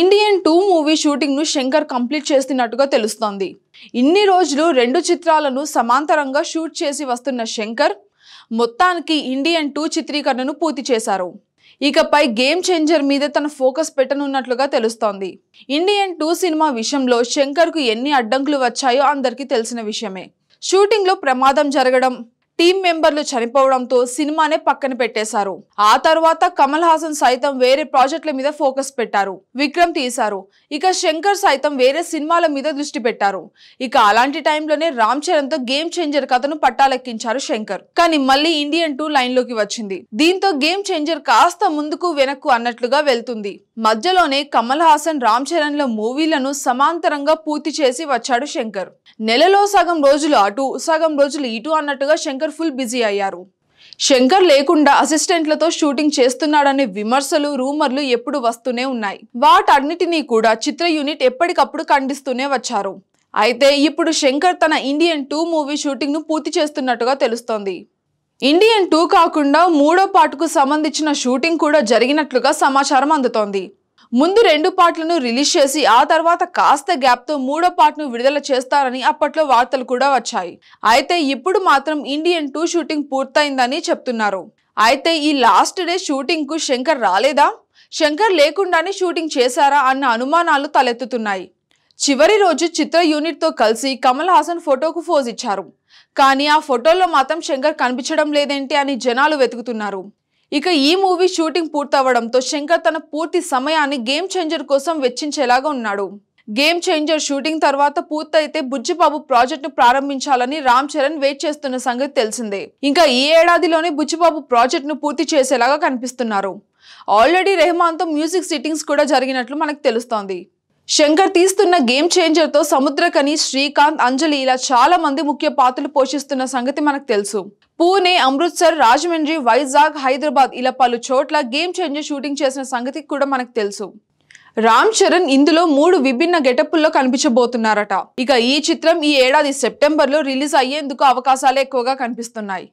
Indian two movie షూటింగ్ను Shankar complete చేస్తున్నట్టుగా తెలుస్తోంది ఇన్ని రోజులు రెండు చిత్రాలను సమాంతరంగా షూట్ చేసి వస్తున్న శంకర్ మొత్తానికి ఇండియన్ టూ చిత్రీకరణను పూర్తి చేశారు ఇకపై గేమ్ చేంజర్ మీద తన ఫోకస్ పెట్టనున్నట్లుగా తెలుస్తోంది ఇండియన్ టూ సినిమా విషయంలో శంకర్కు ఎన్ని అడ్డంకులు వచ్చాయో అందరికీ తెలిసిన విషయమే షూటింగ్లో ప్రమాదం జరగడం టీం మెంబర్లు చనిపోవడంతో సినిమానే పక్కన పెట్టేశారు ఆ తర్వాత కమల్ హాసన్ సైతం వేరే ప్రాజెక్టుల మీద ఫోకస్ పెట్టారు విక్రమ్ తీశారు ఇక శంకర్ సైతం వేరే సినిమాల మీద దృష్టి పెట్టారు ఇక అలాంటి టైంలోనే రామ్ చరణ్ తో గేమ్ చేంజర్ కథను పట్టాలెక్కించారు శంకర్ కానీ మళ్ళీ ఇండియన్ టూ లైన్ లోకి వచ్చింది దీంతో గేమ్ చేంజర్ కాస్త ముందుకు వెనక్కు అన్నట్లుగా వెళ్తుంది మధ్యలోనే కమల్ హాసన్ రామ్ చరణ్ల మూవీలను సమాంతరంగా పూర్తి చేసి వచ్చాడు శంకర్ నెలలో సగం రోజులు అటు సగం రోజులు ఇటు అన్నట్టుగా శంకర్ శంకర్ ఫుల్ బిజీ అయ్యారు శంకర్ లేకుండా అసిస్టెంట్లతో షూటింగ్ చేస్తున్నాడనే విమర్శలు రూమర్లు ఎప్పుడు వస్తూనే ఉన్నాయి వాటన్నిటినీ కూడా చిత్ర యూనిట్ ఎప్పటికప్పుడు ఖండిస్తూనే వచ్చారు అయితే ఇప్పుడు శంకర్ తన ఇండియన్ టూ మూవీ షూటింగ్ను పూర్తి చేస్తున్నట్టుగా తెలుస్తోంది ఇండియన్ టూ కాకుండా మూడో పాటుకు సంబంధించిన షూటింగ్ కూడా జరిగినట్లుగా సమాచారం అందుతోంది ముందు రెండు పాటలను రిలీజ్ చేసి ఆ తర్వాత కాస్త గ్యాప్తో మూడో పాటను విడుదల చేస్తారని అప్పట్లో వార్తలు కూడా వచ్చాయి అయితే ఇప్పుడు మాత్రం ఇండియన్ టూ షూటింగ్ పూర్తయిందని చెప్తున్నారు అయితే ఈ లాస్ట్ డే షూటింగ్కు శంకర్ రాలేదా శంకర్ లేకుండానే షూటింగ్ చేశారా అన్న అనుమానాలు తలెత్తుతున్నాయి చివరి రోజు చిత్ర యూనిట్తో కలిసి కమల్ హాసన్ ఫోటోకు ఫోజ్ ఇచ్చారు కానీ ఆ ఫోటోలో మాత్రం శంకర్ కనిపించడం లేదేంటి అని జనాలు వెతుకుతున్నారు ఇక ఈ మూవీ షూటింగ్ పూర్తవడంతో శంకర్ తన పూర్తి సమయాన్ని గేమ్ చేంజర్ కోసం వెచ్చించేలాగా ఉన్నాడు గేమ్ చేంజర్ షూటింగ్ తర్వాత పూర్తయితే బుజ్జిబాబు ప్రాజెక్టును ప్రారంభించాలని రామ్ చరణ్ వెయిట్ చేస్తున్న సంగతి తెలిసిందే ఇంకా ఈ ఏడాదిలోనే బుచ్చిబాబు ప్రాజెక్టును పూర్తి చేసేలాగా కనిపిస్తున్నారు ఆల్రెడీ రెహమాన్తో మ్యూజిక్ సిట్టింగ్స్ కూడా జరిగినట్లు మనకు తెలుస్తోంది శంకర్ తీస్తున్న గేమ్ సముద్ర సముద్రకని శ్రీకాంత్ అంజలి ఇలా చాలా మంది ముఖ్య పాత్రలు పోషిస్తున్న సంగతి మనకు తెలుసు పూణే అమృత్సర్ రాజమండ్రి వైజాగ్ హైదరాబాద్ ఇలా పలు చోట్ల గేమ్ చేంజర్ షూటింగ్ చేసిన సంగతి కూడా మనకు తెలుసు రామ్ చరణ్ ఇందులో మూడు విభిన్న గెటప్పుల్లో కనిపించబోతున్నారట ఇక ఈ చిత్రం ఈ ఏడాది సెప్టెంబర్లో రిలీజ్ అయ్యేందుకు అవకాశాలే ఎక్కువగా కనిపిస్తున్నాయి